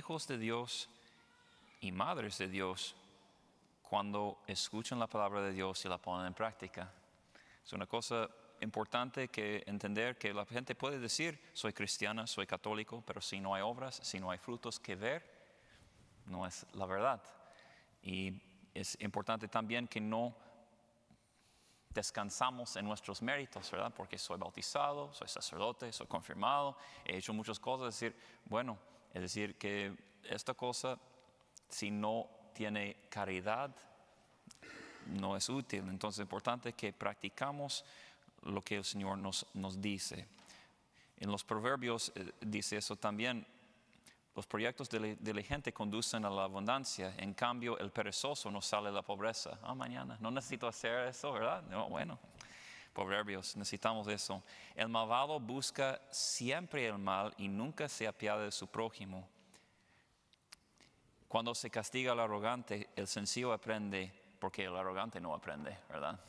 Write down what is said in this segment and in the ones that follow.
hijos de Dios y madres de Dios cuando escuchan la palabra de Dios y la ponen en práctica. Es una cosa importante que entender que la gente puede decir, soy cristiana, soy católico, pero si no hay obras, si no hay frutos que ver, no es la verdad. Y es importante también que no descansamos en nuestros méritos, ¿verdad? Porque soy bautizado, soy sacerdote, soy confirmado, he hecho muchas cosas, decir, bueno, es decir, que esta cosa, si no tiene caridad, no es útil. Entonces es importante que practicamos lo que el Señor nos, nos dice. En los proverbios eh, dice eso también. Los proyectos de la gente conducen a la abundancia, en cambio el perezoso no sale de la pobreza. Ah, mañana, no necesito hacer eso, ¿verdad? No, bueno, Proverbios, necesitamos eso. El malvado busca siempre el mal y nunca se apiada de su prójimo. Cuando se castiga al arrogante, el sencillo aprende, porque el arrogante no aprende, ¿verdad?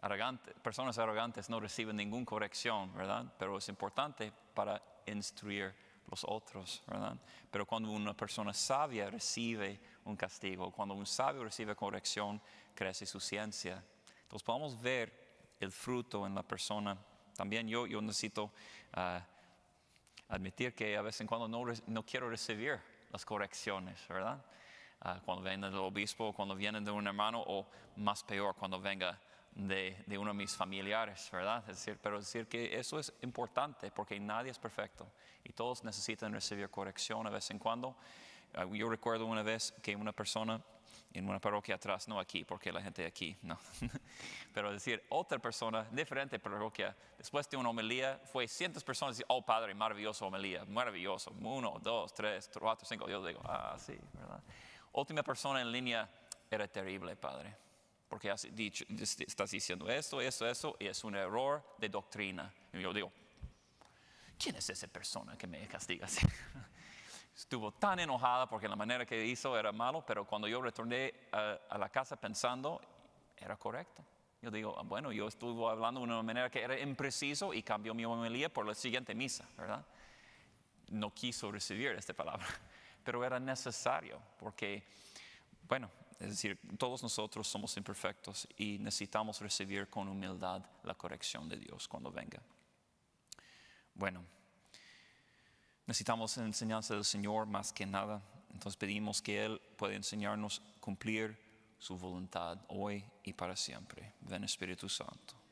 Arrogante, personas arrogantes no reciben ninguna corrección, ¿verdad? Pero es importante para instruir los otros, ¿verdad? Pero cuando una persona sabia recibe un castigo, cuando un sabio recibe corrección, crece su ciencia. Entonces podemos ver el fruto en la persona. También yo, yo necesito ah, admitir que a veces en cuando no, no quiero recibir las correcciones, ¿verdad? Ah, cuando viene del obispo, cuando vienen de un hermano o más peor, cuando venga de, de, uno de mis familiares, ¿verdad? Es decir, pero decir que eso es importante porque nadie es perfecto y todos necesitan recibir corrección a veces. en cuando. Ah, yo recuerdo una vez que una persona en una parroquia atrás, no aquí, porque la gente aquí, no. Pero decir, otra persona, diferente parroquia, después de una homilía, fue cientos de personas oh Padre, maravilloso homilía, maravilloso. Uno, dos, tres, cuatro, cinco. Yo digo, ah, sí, ¿verdad? Última persona en línea, era terrible, Padre, porque dicho, estás diciendo esto, esto, eso, y es un error de doctrina. Y yo digo, ¿quién es esa persona que me castiga así? estuvo tan enojada porque la manera que hizo era malo, pero cuando yo retorné a, la casa pensando, era correcto. Yo digo, ah, bueno, yo estuve hablando de una manera que era impreciso y cambió mi homilía por la siguiente misa, ¿verdad? No quiso recibir esta palabra, pero era necesario porque, bueno, es decir, todos nosotros somos imperfectos y necesitamos recibir con humildad la corrección de Dios cuando venga. Bueno. Necesitamos la enseñanza del Señor más que nada. Entonces pedimos que Él pueda enseñarnos cumplir su voluntad hoy y para siempre. Ven Espíritu Santo.